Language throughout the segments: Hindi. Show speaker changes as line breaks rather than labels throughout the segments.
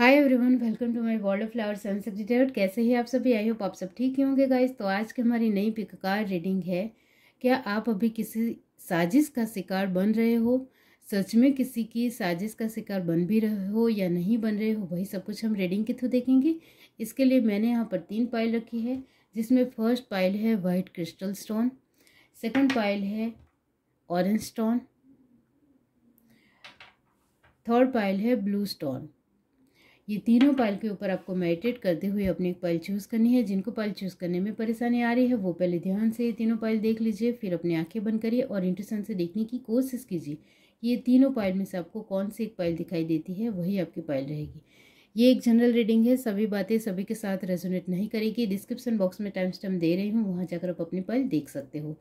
Hi everyone welcome to my world of flower seven सब्जिटेट कैसे ही आप सभी आई होप आप सब ठीक ही होंगे गाइस तो आज की हमारी नई पिककार रीडिंग है क्या आप अभी किसी साजिश का शिकार बन रहे हो सच में किसी की साजिश का शिकार बन भी रहे हो या नहीं बन रहे हो वही सब कुछ हम रीडिंग के थ्रू देखेंगे इसके लिए मैंने यहाँ पर तीन पाइल रखी है जिसमें फर्स्ट पाइल है white crystal stone second pile है ऑरेंज स्टोन थर्ड पाइल है ब्लू स्टोन ये तीनों पाइल के ऊपर आपको मेडिटेट करते हुए अपनी एक पाइल चूज़ करनी है जिनको पाइल चूज़ करने में परेशानी आ रही है वो पहले ध्यान से ये तीनों पाइल देख लीजिए फिर अपनी आंखें बंद करिए और इंटरसन से देखने की कोशिश कीजिए ये तीनों पाइल में से आपको कौन सी एक पाइल दिखाई देती है वही आपकी पाइल रहेगी ये एक जनरल रीडिंग है सभी बातें सभी के साथ रेजोनेट नहीं करेगी डिस्क्रिप्शन बॉक्स में टाइम स्टम दे रही हूँ वहाँ जाकर आप अपनी पाइल देख सकते हो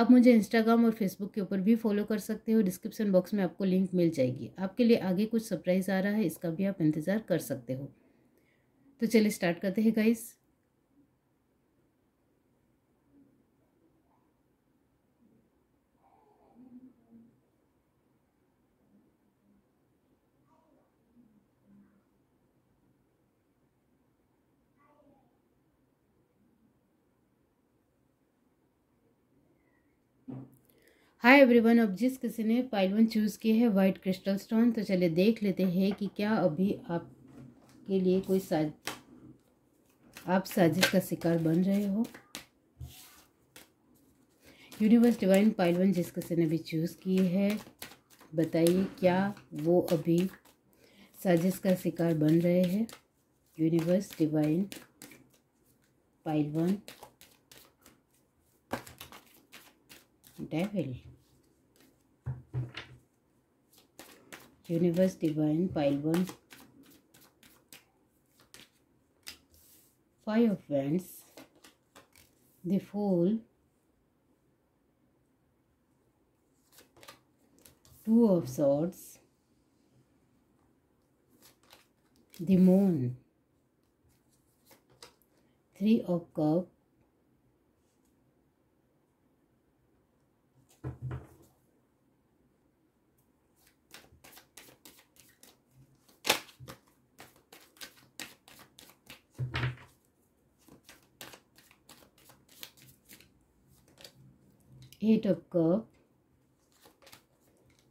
आप मुझे इंस्टाग्राम और फेसबुक के ऊपर भी फॉलो कर सकते हो डिस्क्रिप्शन बॉक्स में आपको लिंक मिल जाएगी आपके लिए आगे कुछ सरप्राइज़ आ रहा है इसका भी आप इंतज़ार कर सकते हो तो चलिए स्टार्ट करते हैं गाइज़ हाय एवरीवन अब जिस किसी ने पाइल वन चूज़ किए हैं वाइट क्रिस्टल स्टोन तो चलिए देख लेते हैं कि क्या अभी आपके लिए कोई साज आप साजिश का शिकार बन रहे हो यूनिवर्स डिवाइन पाइल वन जिस किसी ने भी चूज़ की है बताइए क्या वो अभी साजिश का शिकार बन रहे हैं universe divine pile one devil universe divine pile 1 five of wands the fool two of swords the moon three of cups eight of cup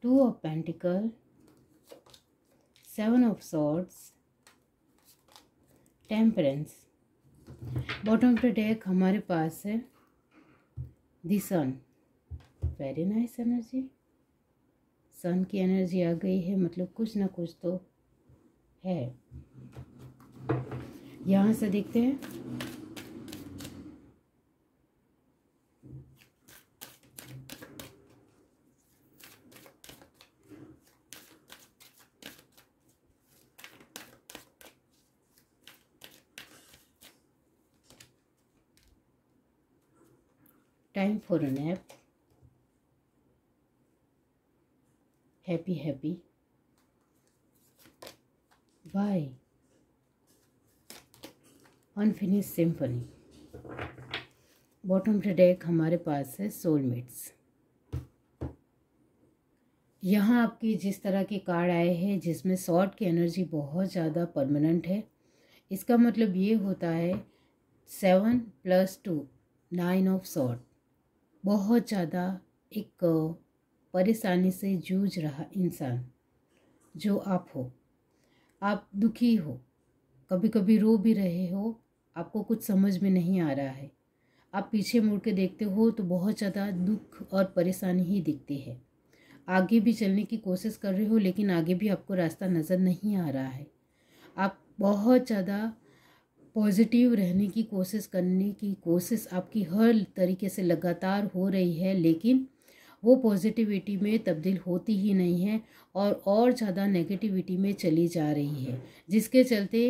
two of pentacle seven of swords temperance bottom of the deck हमारे पास है the sun very nice energy sun की एनर्जी आ गई है मतलब कुछ ना कुछ तो है यहाँ से देखते हैं time for an nap. Happy happy by unfinished symphony bottom of deck हमारे पास है सोलमेट्स यहाँ आपकी जिस तरह के कार्ड आए हैं जिसमें शॉर्ट की एनर्जी बहुत ज़्यादा परमानेंट है इसका मतलब ये होता है seven plus two nine of swords बहुत ज़्यादा एक परेशानी से जूझ रहा इंसान जो आप हो आप दुखी हो कभी कभी रो भी रहे हो आपको कुछ समझ में नहीं आ रहा है आप पीछे मुड़ के देखते हो तो बहुत ज़्यादा दुख और परेशानी ही दिखती है आगे भी चलने की कोशिश कर रहे हो लेकिन आगे भी आपको रास्ता नज़र नहीं आ रहा है आप बहुत ज़्यादा पॉजिटिव रहने की कोशिश करने की कोशिश आपकी हर तरीके से लगातार हो रही है लेकिन वो पॉजिटिविटी में तब्दील होती ही नहीं है और और ज़्यादा नेगेटिविटी में चली जा रही है जिसके चलते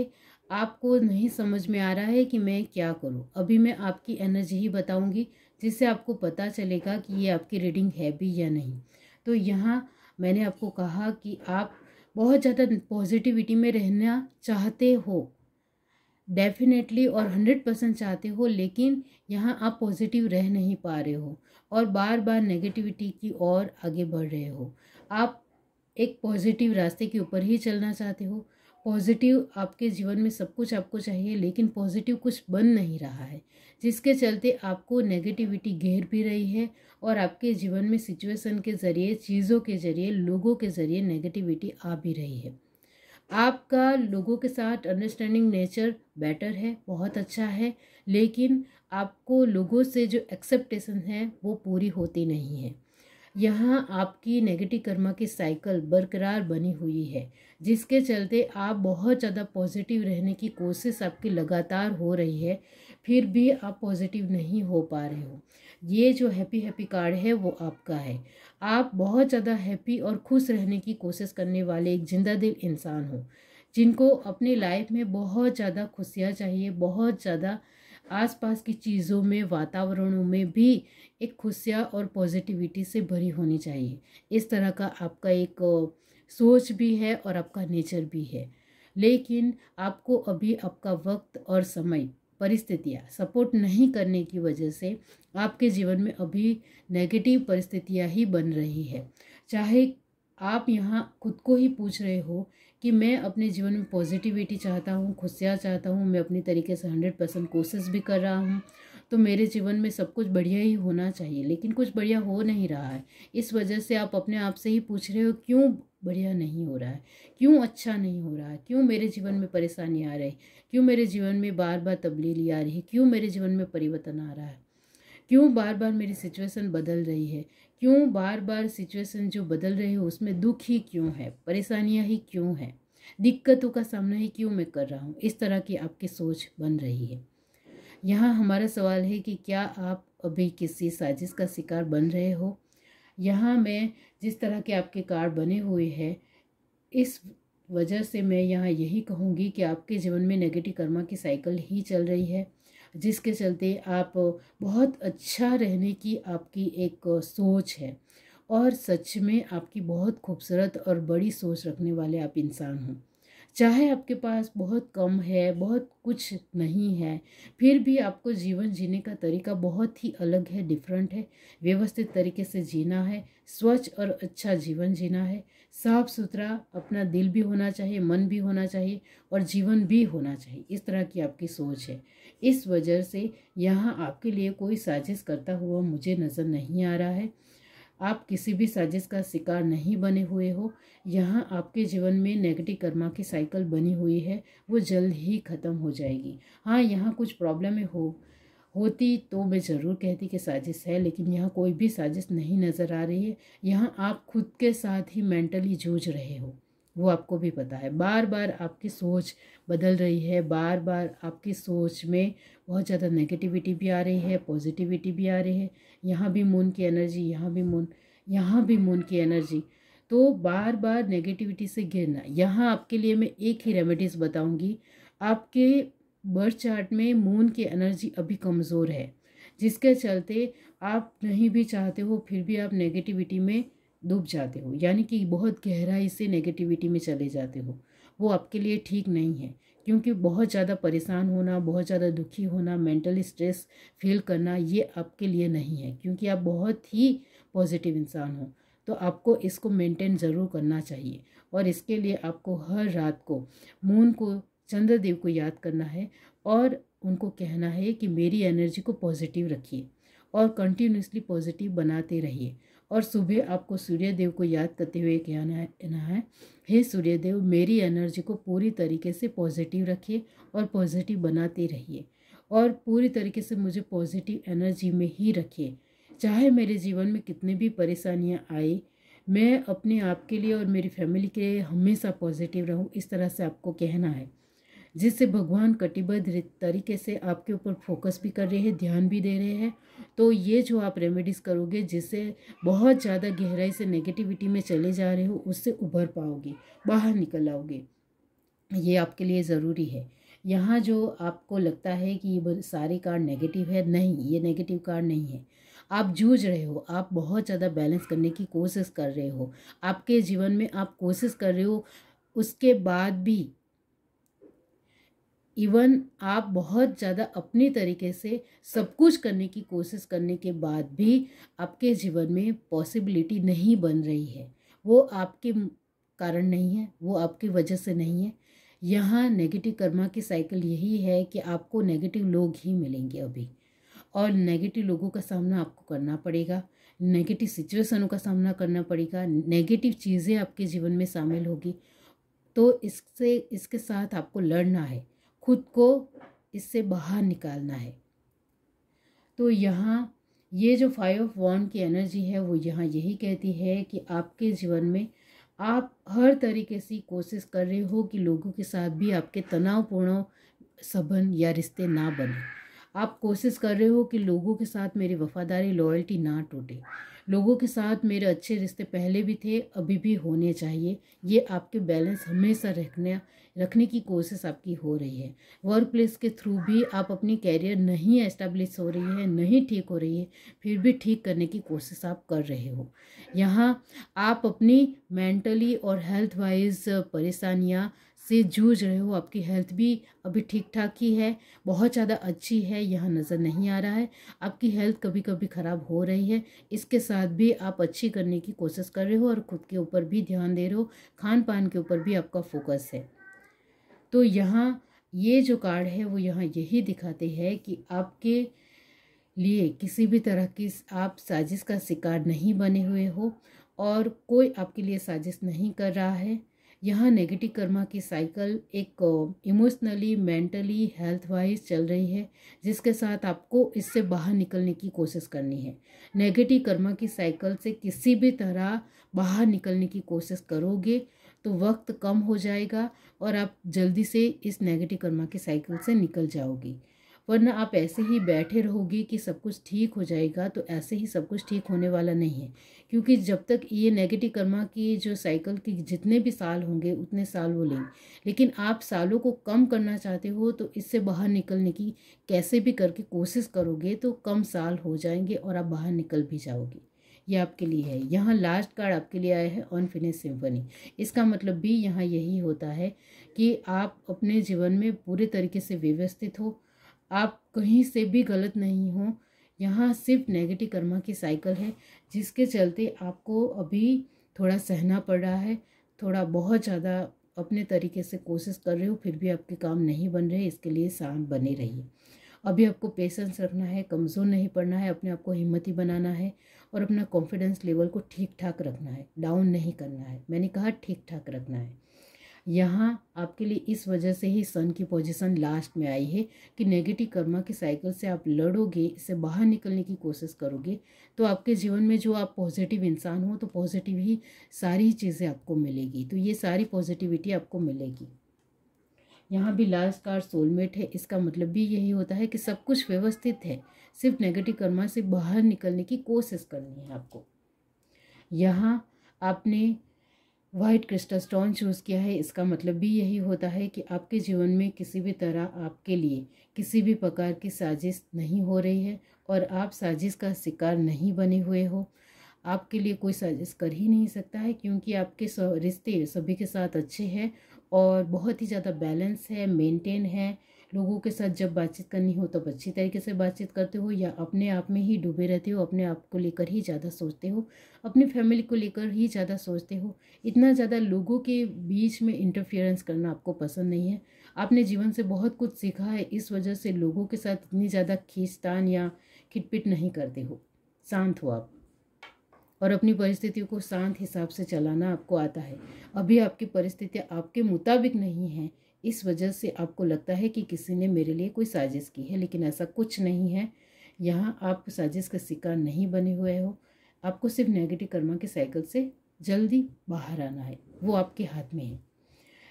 आपको नहीं समझ में आ रहा है कि मैं क्या करूं अभी मैं आपकी एनर्जी ही बताऊंगी जिससे आपको पता चलेगा कि ये आपकी रीडिंग है भी या नहीं तो यहाँ मैंने आपको कहा कि आप बहुत ज़्यादा पॉजिटिविटी में रहना चाहते हो डेफिनेटली और हंड्रेड परसेंट चाहते हो लेकिन यहाँ आप पॉजिटिव रह नहीं पा रहे हो और बार बार नेगेटिविटी की ओर आगे बढ़ रहे हो आप एक पॉजिटिव रास्ते के ऊपर ही चलना चाहते हो पॉजिटिव आपके जीवन में सब कुछ आपको चाहिए लेकिन पॉजिटिव कुछ बन नहीं रहा है जिसके चलते आपको नेगेटिविटी घेर भी रही है और आपके जीवन में सिचुएशन के ज़रिए चीज़ों के ज़रिए लोगों के ज़रिए नेगेटिविटी आ भी रही है आपका लोगों के साथ अंडरस्टैंडिंग नेचर बेटर है बहुत अच्छा है लेकिन आपको लोगों से जो एक्सेप्टेशन है वो पूरी होती नहीं है यहाँ आपकी नेगेटिव कर्मा की साइकिल बरकरार बनी हुई है जिसके चलते आप बहुत ज़्यादा पॉजिटिव रहने की कोशिश आपकी लगातार हो रही है फिर भी आप पॉजिटिव नहीं हो पा रहे हो ये जो हैप्पी हैप्पी कार्ड है वो आपका है आप बहुत ज़्यादा हैप्पी और खुश रहने की कोशिश करने वाले एक जिंदा दिल इंसान हो जिनको अपनी लाइफ में बहुत ज़्यादा खुशियाँ चाहिए बहुत ज़्यादा आसपास की चीज़ों में वातावरणों में भी एक खुशियाँ और पॉजिटिविटी से भरी होनी चाहिए इस तरह का आपका एक सोच भी है और आपका नेचर भी है लेकिन आपको अभी आपका वक्त और समय परिस्थितियाँ सपोर्ट नहीं करने की वजह से आपके जीवन में अभी नेगेटिव परिस्थितियाँ ही बन रही है चाहे आप यहाँ खुद को ही पूछ रहे हो कि मैं अपने जीवन में पॉजिटिविटी चाहता हूँ खुशियाँ चाहता हूँ मैं अपनी तरीके से हंड्रेड परसेंट कोशिश भी कर रहा हूँ तो मेरे जीवन में सब कुछ बढ़िया ही होना चाहिए लेकिन कुछ बढ़िया हो नहीं रहा है इस वजह से आप अपने आप से ही पूछ रहे हो क्यों बढ़िया नहीं हो रहा है क्यों अच्छा नहीं हो रहा है क्यों मेरे जीवन में परेशानी आ रही क्यों मेरे जीवन में बार बार तब्दीली आ रही है क्यों मेरे जीवन में परिवर्तन आ रहा है क्यों बार बार मेरी सिचुएशन बदल रही है क्यों बार बार सिचुएशन जो बदल रही है उसमें दुख ही क्यों है परेशानियाँ ही क्यों हैं दिक्कतों का सामना ही क्यों मैं कर रहा हूँ इस तरह की आपकी सोच बन रही है यहाँ हमारा सवाल है कि क्या आप अभी किसी साजिश का शिकार बन रहे हो यहाँ मैं जिस तरह के आपके कार्ड बने हुए हैं इस वजह से मैं यहाँ यही कहूँगी कि आपके जीवन में नेगेटिव कर्मा की साइकिल ही चल रही है जिसके चलते आप बहुत अच्छा रहने की आपकी एक सोच है और सच में आपकी बहुत खूबसूरत और बड़ी सोच रखने वाले आप इंसान हों चाहे आपके पास बहुत कम है बहुत कुछ नहीं है फिर भी आपको जीवन जीने का तरीका बहुत ही अलग है डिफरेंट है व्यवस्थित तरीके से जीना है स्वच्छ और अच्छा जीवन जीना है साफ सुथरा अपना दिल भी होना चाहिए मन भी होना चाहिए और जीवन भी होना चाहिए इस तरह की आपकी सोच है इस वजह से यहाँ आपके लिए कोई साजिश करता हुआ मुझे नज़र नहीं आ रहा है आप किसी भी साजिश का शिकार नहीं बने हुए हो यहाँ आपके जीवन में नेगेटिव कर्मा की साइकिल बनी हुई है वो जल्द ही ख़त्म हो जाएगी हाँ यहाँ कुछ प्रॉब्लमें हो होती तो मैं ज़रूर कहती कि साजिश है लेकिन यहाँ कोई भी साजिश नहीं नज़र आ रही है यहाँ आप खुद के साथ ही मेंटली जूझ रहे हो वो आपको भी पता है बार बार आपकी सोच बदल रही है बार बार आपकी सोच में बहुत ज़्यादा नेगेटिविटी भी आ रही है पॉजिटिविटी भी आ रही है यहाँ भी मून की एनर्जी यहाँ भी मून यहाँ भी मून की एनर्जी तो बार बार नेगेटिविटी से घिरना यहाँ आपके लिए मैं एक ही रेमेडीज़ बताऊँगी आपके बर्थ चार्ट में मून की एनर्जी अभी कमज़ोर है जिसके चलते आप नहीं भी चाहते हो फिर भी आप नेगेटिविटी में डूब जाते हो यानी कि बहुत गहराई से नेगेटिविटी में चले जाते हो वो आपके लिए ठीक नहीं है क्योंकि बहुत ज़्यादा परेशान होना बहुत ज़्यादा दुखी होना मेंटल स्ट्रेस फील करना ये आपके लिए नहीं है क्योंकि आप बहुत ही पॉजिटिव इंसान हो तो आपको इसको मेंटेन ज़रूर करना चाहिए और इसके लिए आपको हर रात को मून को चंद्रदेव को याद करना है और उनको कहना है कि मेरी एनर्जी को पॉजिटिव रखिए और कंटिन्यूसली पॉजिटिव बनाते रहिए और सुबह आपको सूर्यदेव को याद करते हुए कहना है हे सूर्यदेव मेरी एनर्जी को पूरी तरीके से पॉजिटिव रखिए और पॉजिटिव बनाते रहिए और पूरी तरीके से मुझे पॉजिटिव एनर्जी में ही रखिए चाहे मेरे जीवन में कितने भी परेशानियाँ आए मैं अपने आप के लिए और मेरी फैमिली के लिए हमेशा पॉजिटिव रहूँ इस तरह से आपको कहना है जिससे भगवान कटिबद्ध तरीके से आपके ऊपर फोकस भी कर रहे हैं ध्यान भी दे रहे हैं तो ये जो आप रेमेडीज़ करोगे जिससे बहुत ज़्यादा गहराई से नेगेटिविटी में चले जा रहे हो उससे उभर पाओगे बाहर निकल आओगे ये आपके लिए ज़रूरी है यहाँ जो आपको लगता है कि ये सारे कार्ड नेगेटिव है नहीं ये नेगेटिव कार्ड नहीं है आप जूझ रहे हो आप बहुत ज़्यादा बैलेंस करने की कोशिश कर रहे हो आपके जीवन में आप कोशिश कर रहे हो उसके बाद भी इवन आप बहुत ज़्यादा अपने तरीके से सब कुछ करने की कोशिश करने के बाद भी आपके जीवन में पॉसिबिलिटी नहीं बन रही है वो आपके कारण नहीं है वो आपकी वजह से नहीं है यहाँ नेगेटिव कर्मा की साइकिल यही है कि आपको नेगेटिव लोग ही मिलेंगे अभी और नेगेटिव लोगों का सामना आपको करना पड़ेगा नेगेटिव सिचुएशनों का सामना करना पड़ेगा नेगेटिव चीज़ें आपके जीवन में शामिल होगी तो इससे इसके साथ आपको लड़ना है खुद को इससे बाहर निकालना है तो यहाँ ये जो फाइव ऑफ वन की एनर्जी है वो यहाँ यही कहती है कि आपके जीवन में आप हर तरीके से कोशिश कर रहे हो कि लोगों के साथ भी आपके तनावपूर्ण संबंध या रिश्ते ना बने आप कोशिश कर रहे हो कि लोगों के साथ मेरी वफादारी लॉयल्टी ना टूटे लोगों के साथ मेरे अच्छे रिश्ते पहले भी थे अभी भी होने चाहिए ये आपके बैलेंस हमेशा रखना रखने की कोशिश आपकी हो रही है वर्क प्लेस के थ्रू भी आप अपनी कैरियर नहीं एस्टेब्लिश हो रही है नहीं ठीक हो रही है फिर भी ठीक करने की कोशिश आप कर रहे हो यहाँ आप अपनी मेंटली और हेल्थ वाइज परेशानियाँ से जूझ रहे हो आपकी हेल्थ भी अभी ठीक ठाक ही है बहुत ज़्यादा अच्छी है यहाँ नज़र नहीं आ रहा है आपकी हेल्थ कभी कभी ख़राब हो रही है इसके साथ भी आप अच्छी करने की कोशिश कर रहे हो और ख़ुद के ऊपर भी ध्यान दे रहे हो खान पान के ऊपर भी आपका फोकस है तो यहाँ ये जो कार्ड है वो यहाँ यही दिखाते हैं कि आपके लिए किसी भी तरह की आप साजिश का शिकार नहीं बने हुए हो और कोई आपके लिए साजिश नहीं कर रहा है यहाँ नेगेटिव कर्मा की साइकिल एक इमोशनली मेंटली हेल्थ वाइज चल रही है जिसके साथ आपको इससे बाहर निकलने की कोशिश करनी है नेगेटिव कर्मा की साइकिल से किसी भी तरह बाहर निकलने की कोशिश करोगे तो वक्त कम हो जाएगा और आप जल्दी से इस नेगेटिव कर्मा के साइकिल से निकल जाओगी वरना आप ऐसे ही बैठे रहोगे कि सब कुछ ठीक हो जाएगा तो ऐसे ही सब कुछ ठीक होने वाला नहीं है क्योंकि जब तक ये नेगेटिव कर्मा की जो साइकिल की जितने भी साल होंगे उतने साल वो लेंगे लेकिन आप सालों को कम करना चाहते हो तो इससे बाहर निकलने की कैसे भी करके कोशिश करोगे तो कम साल हो जाएंगे और आप बाहर निकल भी जाओगे ये आपके लिए है यहाँ लास्ट कार्ड आपके लिए आया है अनफिनिश सिम्फनी इसका मतलब भी यहाँ यही होता है कि आप अपने जीवन में पूरे तरीके से व्यवस्थित हो आप कहीं से भी गलत नहीं हो यहाँ सिर्फ नेगेटिव कर्मा की साइकिल है जिसके चलते आपको अभी थोड़ा सहना पड़ रहा है थोड़ा बहुत ज़्यादा अपने तरीके से कोशिश कर रहे हो फिर भी आपके काम नहीं बन रहे इसके लिए शांत बने रहिए अभी आपको पेशेंस रखना है कमज़ोर नहीं पड़ना है अपने आप को हिम्मत ही बनाना है और अपना कॉन्फिडेंस लेवल को ठीक ठाक रखना है डाउन नहीं करना है मैंने कहा ठीक ठाक रखना है यहाँ आपके लिए इस वजह से ही सन की पोजीशन लास्ट में आई है कि नेगेटिव कर्मा की साइकिल से आप लड़ोगे इससे बाहर निकलने की कोशिश करोगे तो आपके जीवन में जो आप पॉजिटिव इंसान हो तो पॉजिटिव ही सारी चीज़ें आपको मिलेगी तो ये सारी पॉजिटिविटी आपको मिलेगी यहाँ भी लास्ट कार्ड सोलमेट है इसका मतलब भी यही होता है कि सब कुछ व्यवस्थित है सिर्फ नेगेटिव कर्मा से बाहर निकलने की कोशिश करनी है आपको यहाँ आपने वाइट क्रिस्टल स्टोन चूज़ किया है इसका मतलब भी यही होता है कि आपके जीवन में किसी भी तरह आपके लिए किसी भी प्रकार की साजिश नहीं हो रही है और आप साजिश का शिकार नहीं बने हुए हो आपके लिए कोई साजिश कर ही नहीं सकता है क्योंकि आपके रिश्ते सभी के साथ अच्छे हैं और बहुत ही ज़्यादा बैलेंस है मेंटेन है लोगों के साथ जब बातचीत करनी हो तब अच्छी तरीके से बातचीत करते हो या अपने आप में ही डूबे रहते हो अपने आप को लेकर ही ज़्यादा सोचते हो अपनी फैमिली को लेकर ही ज़्यादा सोचते हो इतना ज़्यादा लोगों के बीच में इंटरफियरेंस करना आपको पसंद नहीं है आपने जीवन से बहुत कुछ सीखा है इस वजह से लोगों के साथ इतनी ज़्यादा खींचतान या खिटपिट नहीं करते हो शांत हो आप और अपनी परिस्थितियों को शांत हिसाब से चलाना आपको आता है अभी आपकी परिस्थितियाँ आपके मुताबिक नहीं हैं इस वजह से आपको लगता है कि किसी ने मेरे लिए कोई साजिश की है लेकिन ऐसा कुछ नहीं है यहाँ आप साजिश का शिकार नहीं बने हुए हो आपको सिर्फ नेगेटिव कर्मा के साइकिल से जल्दी बाहर आना है वो आपके हाथ में है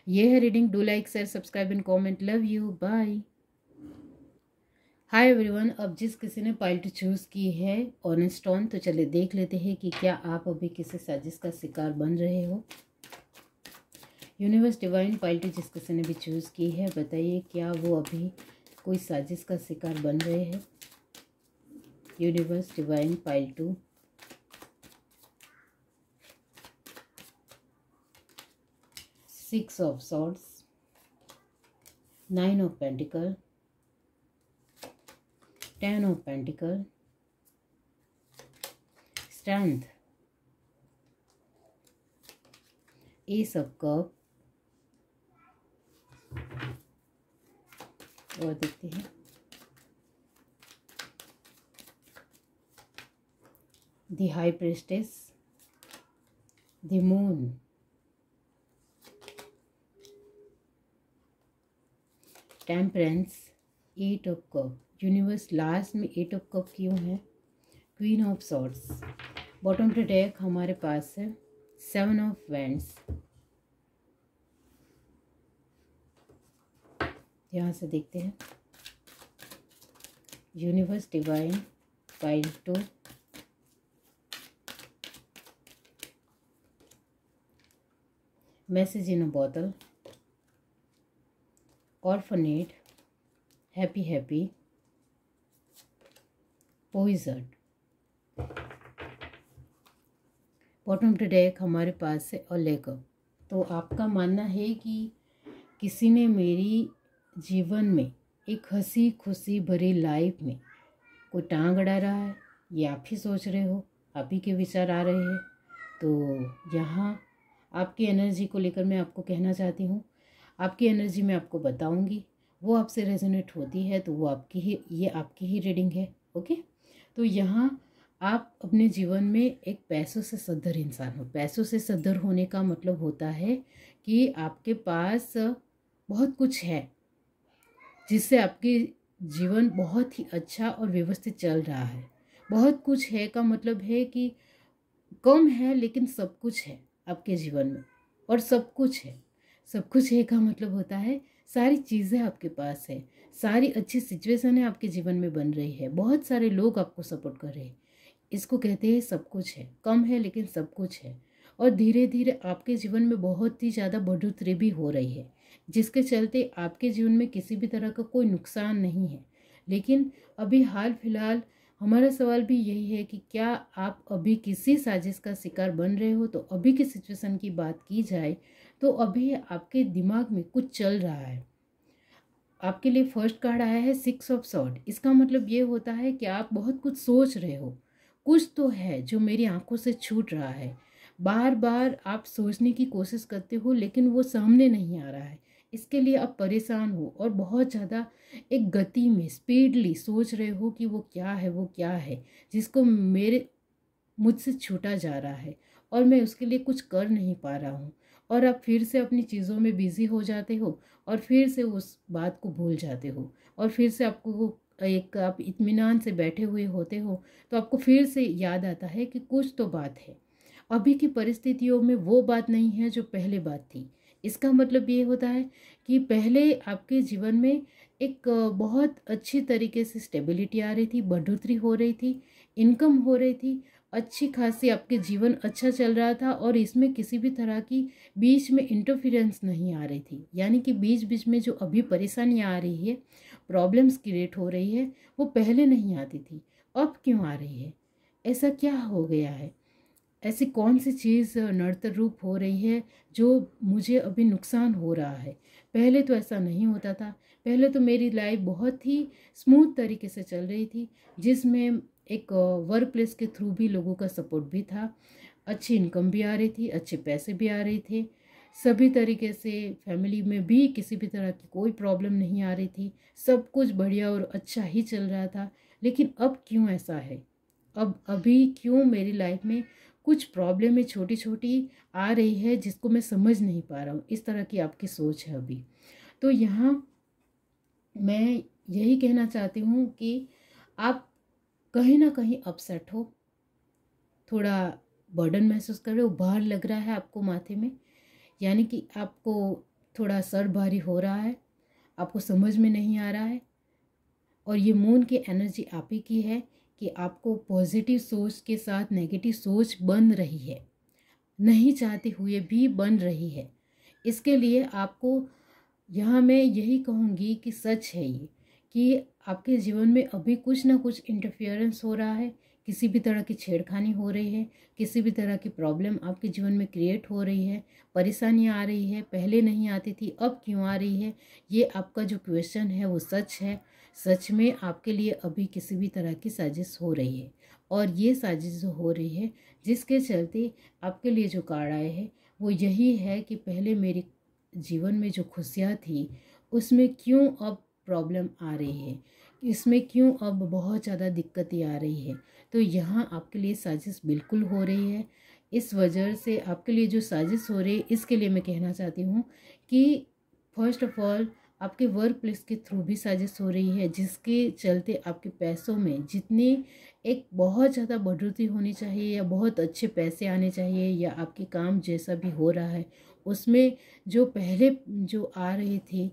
ये है reading do like share subscribe and comment love you bye hi everyone अब जिस किसी ने पाइल्ट चूज़ की है ऑनेस्टॉन तो चले देख लेते हैं कि क्या आप अभी किसी साजिश का शिकार बन रहे हो यूनिवर्स डिवाइन क्वालिटी जिस किसी ने भी चूज़ की है बताइए क्या वो अभी कोई साजिश का शिकार बन रहे हैं universe divine pile two six of swords nine of pentacle ten of pentacle strength ace of cup और देखते हैं the high priestess the moon temperance eight of cup universe last में एट ऑफ कप क्यों है queen of swords bottom to deck हमारे पास है सेवन ऑफ वैंड्स यहाँ से देखते हैं universe divine pile two message in a bottle ऑर्फनेट happy happy poison bottom to deck हमारे पास है और लेकर तो आपका मानना है कि किसी ने मेरी जीवन में एक हंसी खुशी भरी लाइफ में कोई टांग अड़ा रहा है ये आप ही सोच रहे हो आप ही के विचार आ रहे हैं तो यहाँ आपकी एनर्जी को लेकर मैं आपको कहना चाहती हूँ आपकी एनर्जी मैं आपको बताऊँगी वो आपसे रेजोनेट होती है तो वो आपकी ही ये आपकी ही रीडिंग है ओके तो यहाँ आप अपने जीवन में एक पैसों से सदर इंसान हो पैसों से सद्धर होने का मतलब होता है कि आपके पास बहुत कुछ है जिससे आपके जीवन बहुत ही अच्छा और व्यवस्थित चल रहा है बहुत कुछ है का मतलब है कि कम है लेकिन सब कुछ है आपके जीवन में और सब कुछ है सब कुछ है का मतलब होता है सारी चीज़ें आपके पास है सारी अच्छी सिचुएशन है आपके जीवन में बन रही है बहुत सारे लोग आपको सपोर्ट कर रहे हैं इसको कहते हैं सब कुछ है कम है लेकिन सब कुछ है और धीरे धीरे आपके जीवन में बहुत ही ज़्यादा बढ़ोतरी भी हो रही है जिसके चलते आपके जीवन में किसी भी तरह का कोई नुकसान नहीं है लेकिन अभी हाल फिलहाल हमारा सवाल भी यही है कि क्या आप अभी किसी साजिश का शिकार बन रहे हो तो अभी की सिचुएशन की बात की जाए तो अभी आपके दिमाग में कुछ चल रहा है आपके लिए फर्स्ट कार्ड आया है सिक्स ऑफ शॉर्ट इसका मतलब ये होता है कि आप बहुत कुछ सोच रहे हो कुछ तो है जो मेरी आंखों से छूट रहा है बार बार आप सोचने की कोशिश करते हो लेकिन वो सामने नहीं आ रहा है इसके लिए आप परेशान हो और बहुत ज़्यादा एक गति में स्पीडली सोच रहे हो कि वो क्या है वो क्या है जिसको मेरे मुझसे छूटा जा रहा है और मैं उसके लिए कुछ कर नहीं पा रहा हूँ और आप फिर से अपनी चीज़ों में बिज़ी हो जाते हो और फिर से उस बात को भूल जाते हो और फिर से आपको वो एक आप इतमान से बैठे हुए होते हो तो आपको फिर से याद आता है कि कुछ तो बात है अभी की परिस्थितियों में वो बात नहीं है जो पहले बात थी इसका मतलब ये होता है कि पहले आपके जीवन में एक बहुत अच्छी तरीके से स्टेबिलिटी आ रही थी बढ़ोतरी हो रही थी इनकम हो रही थी अच्छी खासी आपके जीवन अच्छा चल रहा था और इसमें किसी भी तरह की बीच में इंटरफेरेंस नहीं आ रही थी यानी कि बीच बीच में जो अभी परेशानियाँ आ रही है प्रॉब्लम्स क्रिएट हो रही है वो पहले नहीं आती थी अब क्यों आ रही है ऐसा क्या हो गया है ऐसी कौन सी चीज़ नर्तर रूप हो रही है जो मुझे अभी नुकसान हो रहा है पहले तो ऐसा नहीं होता था पहले तो मेरी लाइफ बहुत ही स्मूथ तरीके से चल रही थी जिसमें एक वर्क प्लेस के थ्रू भी लोगों का सपोर्ट भी था अच्छी इनकम भी आ रही थी अच्छे पैसे भी आ रहे थे सभी तरीके से फैमिली में भी किसी भी तरह की कोई प्रॉब्लम नहीं आ रही थी सब कुछ बढ़िया और अच्छा ही चल रहा था लेकिन अब क्यों ऐसा है अब अभी क्यों मेरी लाइफ में कुछ प्रॉब्लम है छोटी छोटी आ रही है जिसको मैं समझ नहीं पा रहा हूँ इस तरह की आपकी सोच है अभी तो यहाँ मैं यही कहना चाहती हूँ कि आप कहीं ना कहीं अपसेट हो थोड़ा बर्डन महसूस कर रहे हो भार लग रहा है आपको माथे में यानी कि आपको थोड़ा सर भारी हो रहा है आपको समझ में नहीं आ रहा है और ये मून की एनर्जी आप ही की है कि आपको पॉजिटिव सोच के साथ नेगेटिव सोच बन रही है नहीं चाहते हुए भी बन रही है इसके लिए आपको यहाँ मैं यही कहूँगी कि सच है ये कि आपके जीवन में अभी कुछ ना कुछ इंटरफियरेंस हो रहा है किसी भी तरह की छेड़खानी हो रही है किसी भी तरह की प्रॉब्लम आपके जीवन में क्रिएट हो रही है परेशानियाँ आ रही है पहले नहीं आती थी अब क्यों आ रही है ये आपका जो क्वेश्चन है वो सच है सच में आपके लिए अभी किसी भी तरह की साजिश हो रही है और ये साजिश हो रही है जिसके चलते आपके लिए जो कार्ड आए हैं वो यही है कि पहले मेरे जीवन में जो खुशियाँ थी उसमें क्यों अब प्रॉब्लम आ रही है इसमें क्यों अब बहुत ज़्यादा दिक्कतें आ रही है तो यहाँ आपके लिए साजिश बिल्कुल हो रही है इस वजह से आपके लिए जो साजिश हो रही है इसके लिए मैं कहना चाहती हूँ कि फर्स्ट ऑफ ऑल आपके वर्क प्लेस के थ्रू भी साजिश हो रही है जिसके चलते आपके पैसों में जितनी एक बहुत ज़्यादा बढ़ोतरी होनी चाहिए या बहुत अच्छे पैसे आने चाहिए या आपके काम जैसा भी हो रहा है उसमें जो पहले जो आ रही थी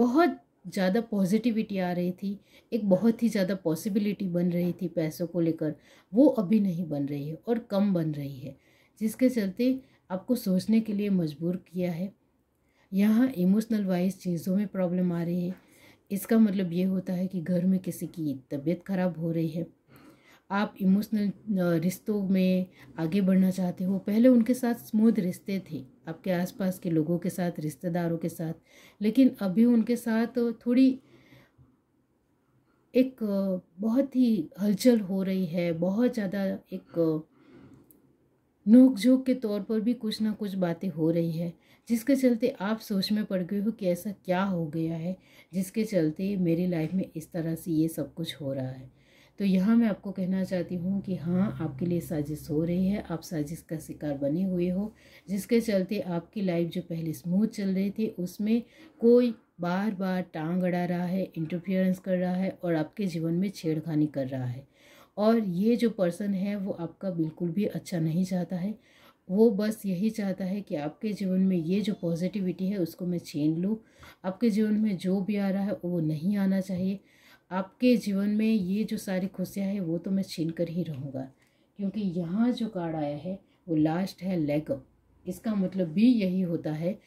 बहुत ज़्यादा पॉजिटिविटी आ रही थी एक बहुत ही ज़्यादा पॉसिबिलिटी बन रही थी पैसों को लेकर वो अभी नहीं बन रही है और कम बन रही है जिसके चलते आपको सोचने के लिए मजबूर किया है यहाँ इमोशनल वाइज चीज़ों में प्रॉब्लम आ रही है इसका मतलब ये होता है कि घर में किसी की तबीयत ख़राब हो रही है आप इमोशनल रिश्तों में आगे बढ़ना चाहते हो पहले उनके साथ स्मूथ रिश्ते थे आपके आसपास के लोगों के साथ रिश्तेदारों के साथ लेकिन अभी उनके साथ थोड़ी एक बहुत ही हलचल हो रही है बहुत ज़्यादा एक नोक झोंक के तौर पर भी कुछ ना कुछ बातें हो रही है जिसके चलते आप सोच में पड़ गए हो कि ऐसा क्या हो गया है जिसके चलते मेरी लाइफ में इस तरह से ये सब कुछ हो रहा है तो यहाँ मैं आपको कहना चाहती हूँ कि हाँ आपके लिए साजिश हो रही है आप साजिश का शिकार बने हुए हो जिसके चलते आपकी लाइफ जो पहले स्मूथ चल रही थी उसमें कोई बार बार टांग अड़ा रहा है इंटरफियरेंस कर रहा है और आपके जीवन में छेड़खानी कर रहा है और ये जो पर्सन है वो आपका बिल्कुल भी अच्छा नहीं चाहता है वो बस यही चाहता है कि आपके जीवन में ये जो पॉजिटिविटी है उसको मैं छीन लूँ आपके जीवन में जो भी आ रहा है वो नहीं आना चाहिए आपके जीवन में ये जो सारी खुशियाँ हैं वो तो मैं छीन कर ही रहूँगा क्योंकि यहाँ जो कार्ड आया है वो लास्ट है लेग इसका मतलब भी यही होता है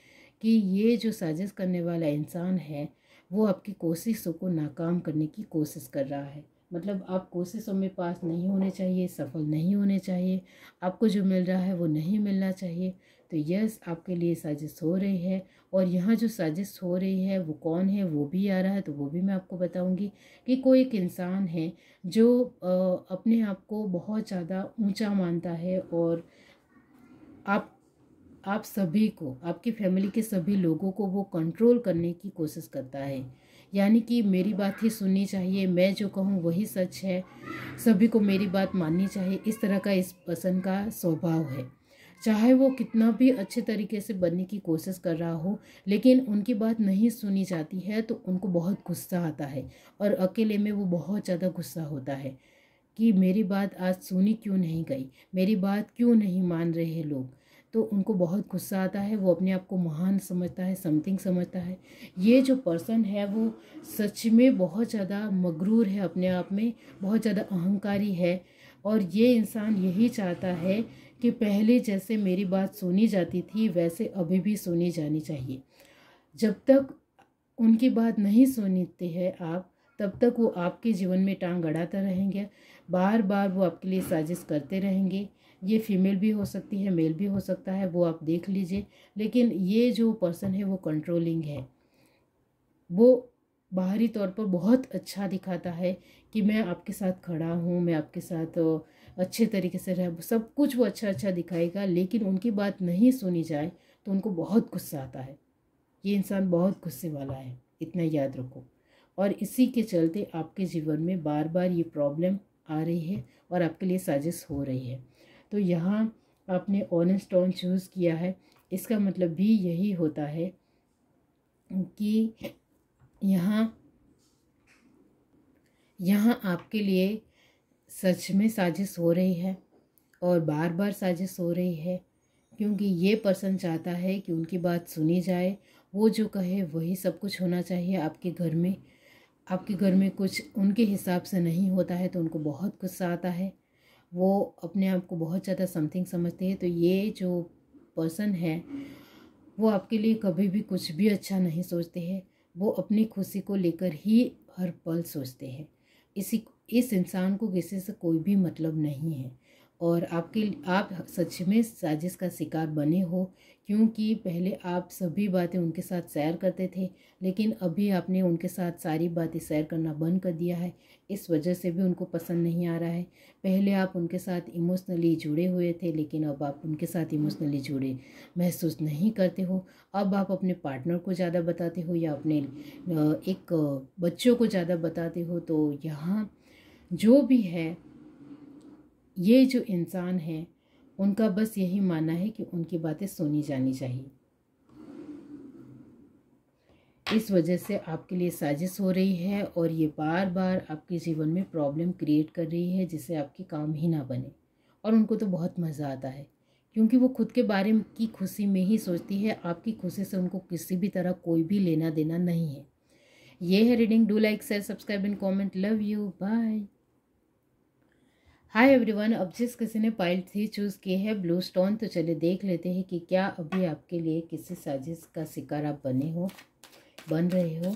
कि ये जो साजिश करने वाला इंसान है वो आपकी कोशिशों को नाकाम करने की कोशिश कर रहा है मतलब आप कोशिशों में पास नहीं होने चाहिए सफल नहीं होने चाहिए आपको जो मिल रहा है वो नहीं मिलना चाहिए तो यस आपके लिए साजिश हो रही है और यहाँ जो साजिश हो रही है वो कौन है वो भी आ रहा है तो वो भी मैं आपको बताऊँगी कि कोई एक इंसान है जो अपने आप को बहुत ज़्यादा ऊँचा मानता है और आप आप सभी को आपकी फैमिली के सभी लोगों को वो कंट्रोल करने की कोशिश करता है यानी कि मेरी बात ही सुननी चाहिए मैं जो कहूँ वही सच है सभी को मेरी बात माननी चाहिए इस तरह का इस पसंद का स्वभाव है चाहे वो कितना भी अच्छे तरीके से बनने की कोशिश कर रहा हो लेकिन उनकी बात नहीं सुनी जाती है तो उनको बहुत गुस्सा आता है और अकेले में वो बहुत ज़्यादा गुस्सा होता है कि मेरी बात आज सुनी क्यों नहीं गई मेरी बात क्यों नहीं मान रहे लोग तो उनको बहुत गुस्सा आता है वो अपने आप को महान समझता है समथिंग समझता है ये जो पर्सन है वो सच में बहुत ज़्यादा मगरूर है अपने आप में बहुत ज़्यादा अहंकारी है और ये इंसान यही चाहता है कि पहले जैसे मेरी बात सुनी जाती थी वैसे अभी भी सुनी जानी चाहिए जब तक उनकी बात नहीं सुनते हैं आप तब तक वो आपके जीवन में टांग अड़ाता रहेंगे बार बार वो आपके लिए साजिश करते रहेंगे ये फीमेल भी हो सकती है मेल भी हो सकता है वो आप देख लीजिए लेकिन ये जो पर्सन है वो कंट्रोलिंग है वो बाहरी तौर पर बहुत अच्छा दिखाता है कि मैं आपके साथ खड़ा हूँ मैं आपके साथ अच्छे तरीके से रह सब कुछ वो अच्छा अच्छा दिखाएगा लेकिन उनकी बात नहीं सुनी जाए तो उनको बहुत गुस्सा आता है ये इंसान बहुत गुस्से वाला है इतना याद रखो और इसी के चलते आपके जीवन में बार बार ये प्रॉब्लम आ रही है और आपके लिए साजिश हो रही है तो यहाँ आपने ऑन स्टोन चूज़ किया है इसका मतलब भी यही होता है कि यहाँ यहाँ आपके लिए सच में साजिश हो रही है और बार बार साजिश हो रही है क्योंकि ये पर्सन चाहता है कि उनकी बात सुनी जाए वो जो कहे वही सब कुछ होना चाहिए आपके घर में आपके घर में कुछ उनके हिसाब से नहीं होता है तो उनको बहुत गुस्सा आता है वो अपने आप को बहुत ज़्यादा समथिंग समझते हैं तो ये जो पर्सन है वो आपके लिए कभी भी कुछ भी अच्छा नहीं सोचते हैं वो अपनी खुशी को लेकर ही हर पल सोचते हैं इसी इस इंसान को किसी से कोई भी मतलब नहीं है और आपके आप सच में साजिश का शिकार बने हो क्योंकि पहले आप सभी बातें उनके साथ शेयर करते थे लेकिन अभी आपने उनके साथ सारी बातें शेयर करना बंद कर दिया है इस वजह से भी उनको पसंद नहीं आ रहा है पहले आप उनके साथ इमोशनली जुड़े हुए थे लेकिन अब आप उनके साथ इमोशनली जुड़े महसूस नहीं करते हो अब आप अपने पार्टनर को ज़्यादा बताते हो या अपने एक बच्चों को ज़्यादा बताते हो तो यहाँ जो भी है ये जो इंसान हैं उनका बस यही मानना है कि उनकी बातें सुनी जानी चाहिए इस वजह से आपके लिए साजिश हो रही है और ये बार बार आपके जीवन में प्रॉब्लम क्रिएट कर रही है जिससे आपके काम ही ना बने और उनको तो बहुत मज़ा आता है क्योंकि वो खुद के बारे की खुशी में ही सोचती है आपकी खुशी से उनको किसी भी तरह कोई भी लेना देना नहीं है ये है reading do like share subscribe and comment love you bye hi everyone अब जिस किसी ने पाइल थ्री चूज़ की है ब्लू स्टोन तो चलिए देख लेते हैं कि क्या अभी आपके लिए किसी साजिश का शिकार आप बने हो बन रहे हो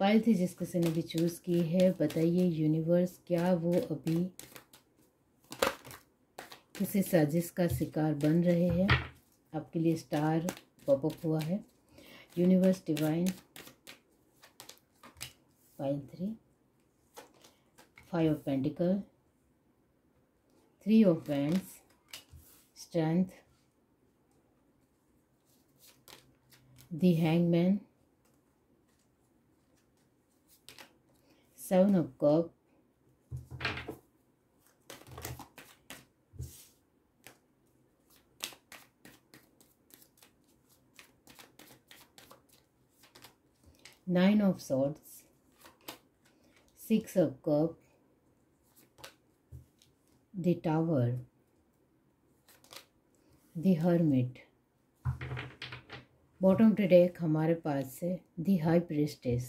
पाइल थ्री जिस किसी ने भी चूज़ की है बताइए यूनिवर्स क्या वो अभी किसी साजिश का शिकार बन रहे हैं आपके लिए स्टार पॉपअप हुआ है universe divine pile three five of pentacle three of wands strength the hangman seven of cups nine of swords six of cups the tower, the hermit. bottom to deck हमारे पास है दी हाई प्रेस्टेस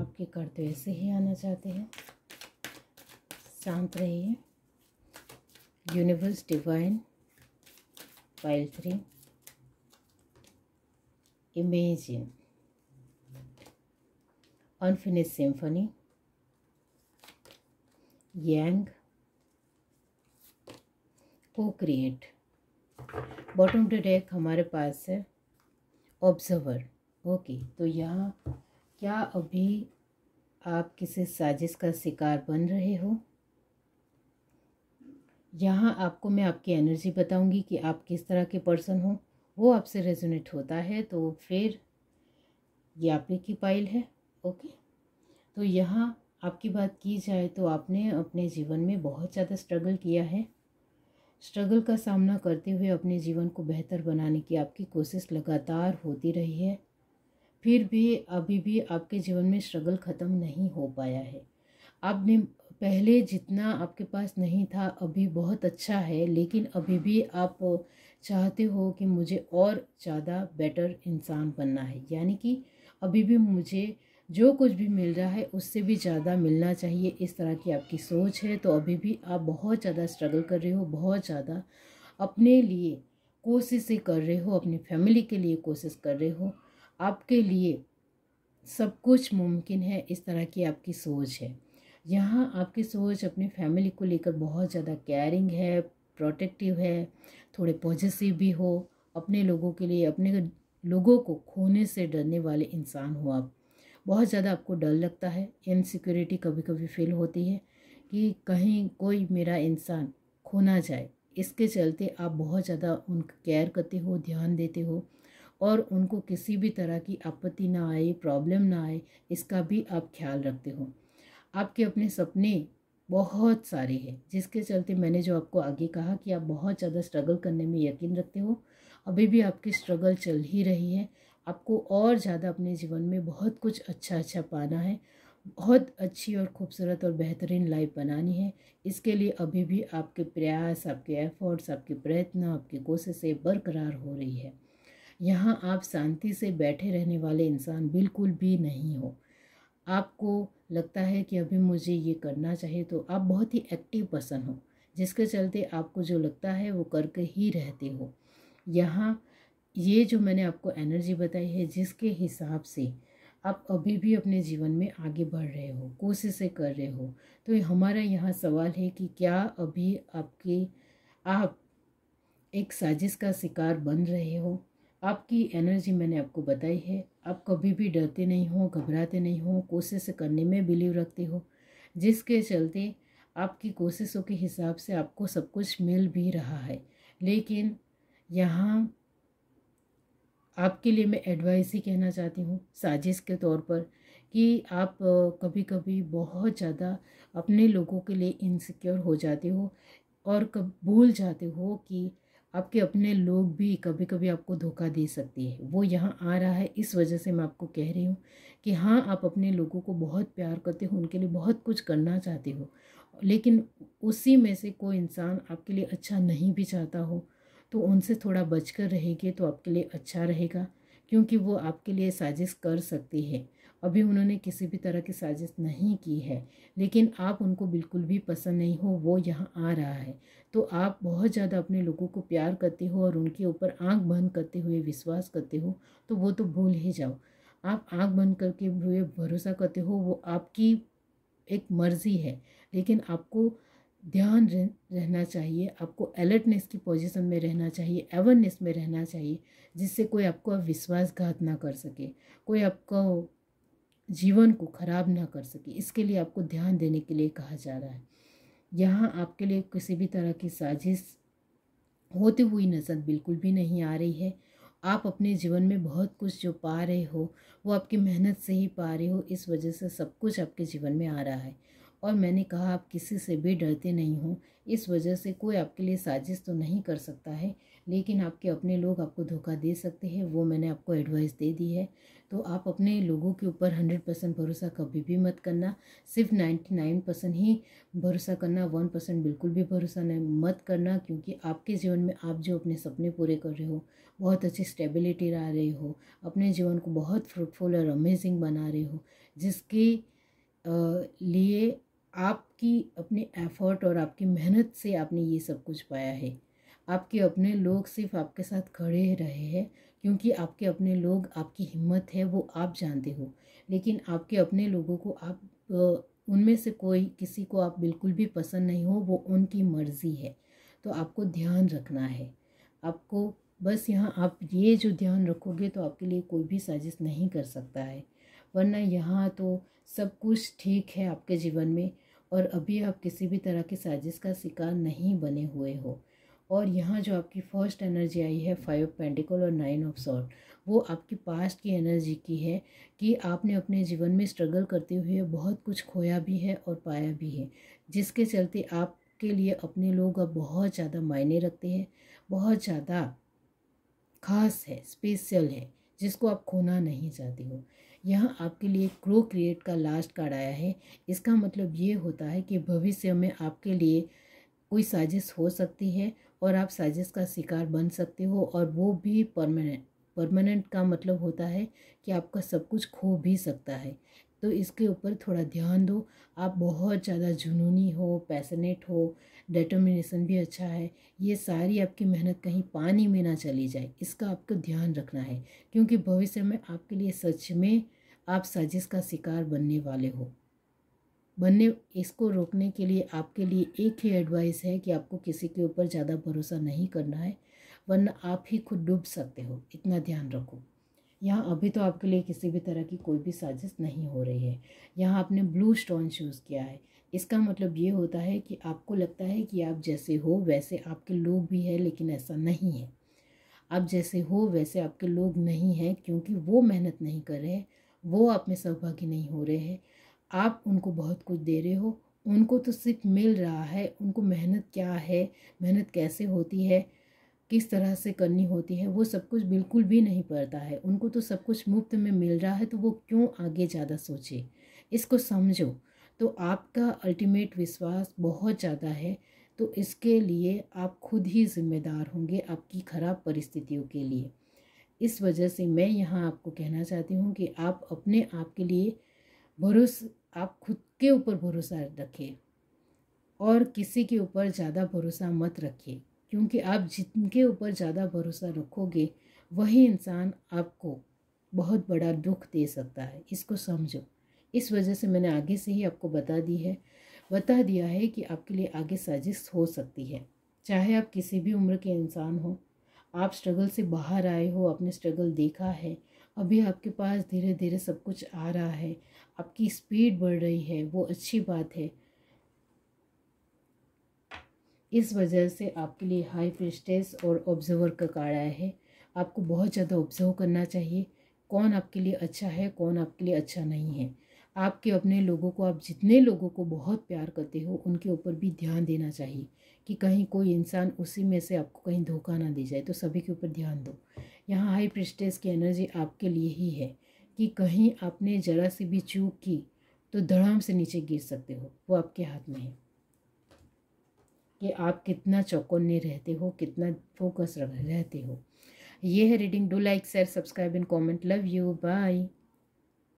आपके तो ऐसे ही आना चाहते हैं शांत रहिए universe divine file 3 imagine unfinished symphony yang को क्रिएट बॉटम टू डेक हमारे पास है ऑब्जर्वर ओके तो यहाँ क्या अभी आप किसी साजिश का शिकार बन रहे हो यहाँ आपको मैं आपकी एनर्जी बताऊंगी कि आप किस तरह के पर्सन हो वो आपसे रेजोनेट होता है तो फिर ये आपने की पाइल है ओके तो यहाँ आपकी बात की जाए तो आपने अपने जीवन में बहुत ज़्यादा स्ट्रगल किया है स्ट्रगल का सामना करते हुए अपने जीवन को बेहतर बनाने की आपकी कोशिश लगातार होती रही है फिर भी अभी भी आपके जीवन में स्ट्रगल ख़त्म नहीं हो पाया है आपने पहले जितना आपके पास नहीं था अभी बहुत अच्छा है लेकिन अभी भी आप चाहते हो कि मुझे और ज़्यादा बेटर इंसान बनना है यानी कि अभी भी मुझे जो कुछ भी मिल रहा है उससे भी ज़्यादा मिलना चाहिए इस तरह की आपकी सोच है तो अभी भी आप बहुत ज़्यादा स्ट्रगल कर रहे हो बहुत ज़्यादा अपने लिए कोशिशें कर रहे हो अपनी फैमिली के लिए कोशिश कर रहे हो आपके लिए सब कुछ मुमकिन है इस तरह की आपकी सोच है यहाँ आपकी सोच अपनी फैमिली को लेकर बहुत ज़्यादा केयरिंग है प्रोटेक्टिव है थोड़े पॉजिटिव भी हो अपने लोगों के लिए अपने लोगों को खोने से डरने वाले इंसान हो आप बहुत ज़्यादा आपको डर लगता है इनसिक्योरिटी कभी कभी फील होती है कि कहीं कोई मेरा इंसान खो ना जाए इसके चलते आप बहुत ज़्यादा उन केयर करते हो ध्यान देते हो और उनको किसी भी तरह की आपत्ति ना आए प्रॉब्लम ना आए इसका भी आप ख्याल रखते हो आपके अपने सपने बहुत सारे हैं जिसके चलते मैंने जो आपको आगे कहा कि आप बहुत ज़्यादा स्ट्रगल करने में यकीन रखते हो अभी भी आपकी स्ट्रगल चल ही रही है आपको और ज़्यादा अपने जीवन में बहुत कुछ अच्छा अच्छा पाना है बहुत अच्छी और खूबसूरत और बेहतरीन लाइफ बनानी है इसके लिए अभी भी आपके प्रयास आपके एफर्ट्स आपके प्रयत्न आपकी कोशिशें बरकरार हो रही है यहाँ आप शांति से बैठे रहने वाले इंसान बिल्कुल भी नहीं हो आपको लगता है कि अभी मुझे ये करना चाहिए तो आप बहुत ही एक्टिव पर्सन हो जिसके चलते आपको जो लगता है वो करके ही रहते हो यहाँ ये जो मैंने आपको एनर्जी बताई है जिसके हिसाब से आप अभी भी अपने जीवन में आगे बढ़ रहे हो कोशिशें कर रहे हो तो हमारा यहाँ सवाल है कि क्या अभी आपके आप एक साजिश का शिकार बन रहे हो आपकी एनर्जी मैंने आपको बताई है आप कभी भी डरते नहीं हो घबराते नहीं हो कोशिश करने में बिलीव रखते हो जिसके चलते आपकी कोशिशों के हिसाब से आपको सब कुछ मिल भी रहा है लेकिन यहाँ आपके लिए मैं एडवाइस ही कहना चाहती हूँ साजिश के तौर पर कि आप कभी कभी बहुत ज़्यादा अपने लोगों के लिए इनसिक्योर हो जाते हो और कब भूल जाते हो कि आपके अपने लोग भी कभी कभी आपको धोखा दे सकती है वो यहाँ आ रहा है इस वजह से मैं आपको कह रही हूँ कि हाँ आप अपने लोगों को बहुत प्यार करते हो उनके लिए बहुत कुछ करना चाहते हो लेकिन उसी में से कोई इंसान आपके लिए अच्छा नहीं भी चाहता हो तो उनसे थोड़ा बच कर रहेंगे तो आपके लिए अच्छा रहेगा क्योंकि वो आपके लिए साजिश कर सकती है अभी उन्होंने किसी भी तरह की साजिश नहीं की है लेकिन आप उनको बिल्कुल भी पसंद नहीं हो वो यहाँ आ रहा है तो आप बहुत ज़्यादा अपने लोगों को प्यार करते हो और उनके ऊपर आँख बंद करते हुए विश्वास करते हो तो वो तो भूल ही जाओ आप आँख बंद करके हुए भरोसा करते हो वो आपकी एक मर्ज़ी है लेकिन आपको ध्यान रह, रहना चाहिए आपको अलर्टनेस की पोजीशन में रहना चाहिए अवेयरनेस में रहना चाहिए जिससे कोई आपको विश्वासघात ना कर सके कोई आपको जीवन को खराब ना कर सके इसके लिए आपको ध्यान देने के लिए कहा जा रहा है यहाँ आपके लिए किसी भी तरह की साजिश होती हुई नज़र बिल्कुल भी नहीं आ रही है आप अपने जीवन में बहुत कुछ जो पा रहे हो वो आपकी मेहनत से ही पा रहे हो इस वजह से सब कुछ आपके जीवन में आ रहा है और मैंने कहा आप किसी से भी डरते नहीं हो इस वजह से कोई आपके लिए साजिश तो नहीं कर सकता है लेकिन आपके अपने लोग आपको धोखा दे सकते हैं वो मैंने आपको एडवाइस दे दी है तो आप अपने लोगों के ऊपर हंड्रेड परसेंट भरोसा कभी भी मत करना सिर्फ नाइन्टी नाइन परसेंट ही भरोसा करना वन परसेंट बिल्कुल भी भरोसा नहीं मत करना क्योंकि आपके जीवन में आप जो अपने सपने पूरे कर रहे हो बहुत अच्छी स्टेबिलिटी ला रहे हो अपने जीवन को बहुत फ्रूटफुल और अमेजिंग बना रहे हो जिसके लिए आपकी अपने एफर्ट और आपकी मेहनत से आपने ये सब कुछ पाया है आपके अपने लोग सिर्फ आपके साथ खड़े रहे हैं क्योंकि आपके अपने लोग आपकी हिम्मत है वो आप जानते हो लेकिन आपके अपने लोगों को आप उनमें से कोई किसी को आप बिल्कुल भी पसंद नहीं हो वो उनकी मर्ज़ी है तो आपको ध्यान रखना है आपको बस यहाँ आप ये जो ध्यान रखोगे तो आपके लिए कोई भी साजिश नहीं कर सकता है वरना यहाँ तो सब कुछ ठीक है आपके जीवन में और अभी आप किसी भी तरह की साजिश का शिकार नहीं बने हुए हो और यहाँ जो आपकी फ़र्स्ट एनर्जी आई है फाइव ऑफ पेंटिकल और नाइन ऑफ सॉर्ट वो आपकी पास्ट की एनर्जी की है कि आपने अपने जीवन में स्ट्रगल करते हुए बहुत कुछ खोया भी है और पाया भी है जिसके चलते आपके लिए अपने लोग अब बहुत ज़्यादा मायने रखते हैं बहुत ज़्यादा खास है स्पेशल है जिसको आप खोना नहीं चाहते हो यहाँ आपके लिए क्रो क्रिएट का लास्ट कार्ड आया है इसका मतलब ये होता है कि भविष्य में आपके लिए कोई साजिश हो सकती है और आप साजिश का शिकार बन सकते हो और वो भी परमानेंट परमानेंट का मतलब होता है कि आपका सब कुछ खो भी सकता है तो इसके ऊपर थोड़ा ध्यान दो आप बहुत ज़्यादा जुनूनी हो पैसनेट हो डिटर्मिनेशन भी अच्छा है ये सारी आपकी मेहनत कहीं पानी में ना चली जाए इसका आपको ध्यान रखना है क्योंकि भविष्य में आपके लिए सच में आप साजिश का शिकार बनने वाले हो बनने इसको रोकने के लिए आपके लिए एक ही एडवाइस है कि आपको किसी के ऊपर ज़्यादा भरोसा नहीं करना है वरना आप ही खुद डूब सकते हो इतना ध्यान रखो यहाँ अभी तो आपके लिए किसी भी तरह की कोई भी साजिश नहीं हो रही है यहाँ आपने ब्लू स्टोन चूज़ किया है इसका मतलब ये होता है कि आपको लगता है कि आप जैसे हो वैसे आपके लोग भी हैं लेकिन ऐसा नहीं है आप जैसे हो वैसे आपके लोग नहीं हैं क्योंकि वो मेहनत नहीं कर रहे हैं वो आप में सहभागी नहीं हो रहे हैं आप उनको बहुत कुछ दे रहे हो उनको तो सिर्फ मिल रहा है उनको मेहनत क्या है मेहनत कैसे होती है किस तरह से करनी होती है वो सब कुछ बिल्कुल भी नहीं पड़ता है उनको तो सब कुछ मुफ्त में मिल रहा है तो वो क्यों आगे ज़्यादा सोचे इसको समझो तो आपका अल्टीमेट विश्वास बहुत ज़्यादा है तो इसके लिए आप खुद ही जिम्मेदार होंगे आपकी ख़राब परिस्थितियों के लिए इस वजह से मैं यहाँ आपको कहना चाहती हूँ कि आप अपने आप के लिए भरोस आप खुद के ऊपर भरोसा रखें और किसी के ऊपर ज़्यादा भरोसा मत रखिए क्योंकि आप जिनके ऊपर ज़्यादा भरोसा रखोगे वही इंसान आपको बहुत बड़ा दुख दे सकता है इसको समझो इस वजह से मैंने आगे से ही आपको बता दी है बता दिया है कि आपके लिए आगे साजिश हो सकती है चाहे आप किसी भी उम्र के इंसान हो आप स्ट्रगल से बाहर आए हो आपने स्ट्रगल देखा है अभी आपके पास धीरे धीरे सब कुछ आ रहा है आपकी स्पीड बढ़ रही है वो अच्छी बात है इस वजह से आपके लिए हाई प्रिस्टेस और ऑब्जर्वर का कार्ड आया है आपको बहुत ज़्यादा ऑब्जर्व करना चाहिए कौन आपके लिए अच्छा है कौन आपके लिए अच्छा नहीं है आपके अपने लोगों को आप जितने लोगों को बहुत प्यार करते हो उनके ऊपर भी ध्यान देना चाहिए कि कहीं कोई इंसान उसी में से आपको कहीं धोखा ना दे जाए तो सभी के ऊपर ध्यान दो यहाँ हाई प्रिस्टेज की एनर्जी आपके लिए ही है कि कहीं आपने ज़रा सी भी चूक की तो धड़ाम से नीचे गिर सकते हो वो आपके हाथ में है कि आप कितना चौकन्ने रहते हो कितना फोकस रहते हो ये है reading do like share subscribe and comment love you bye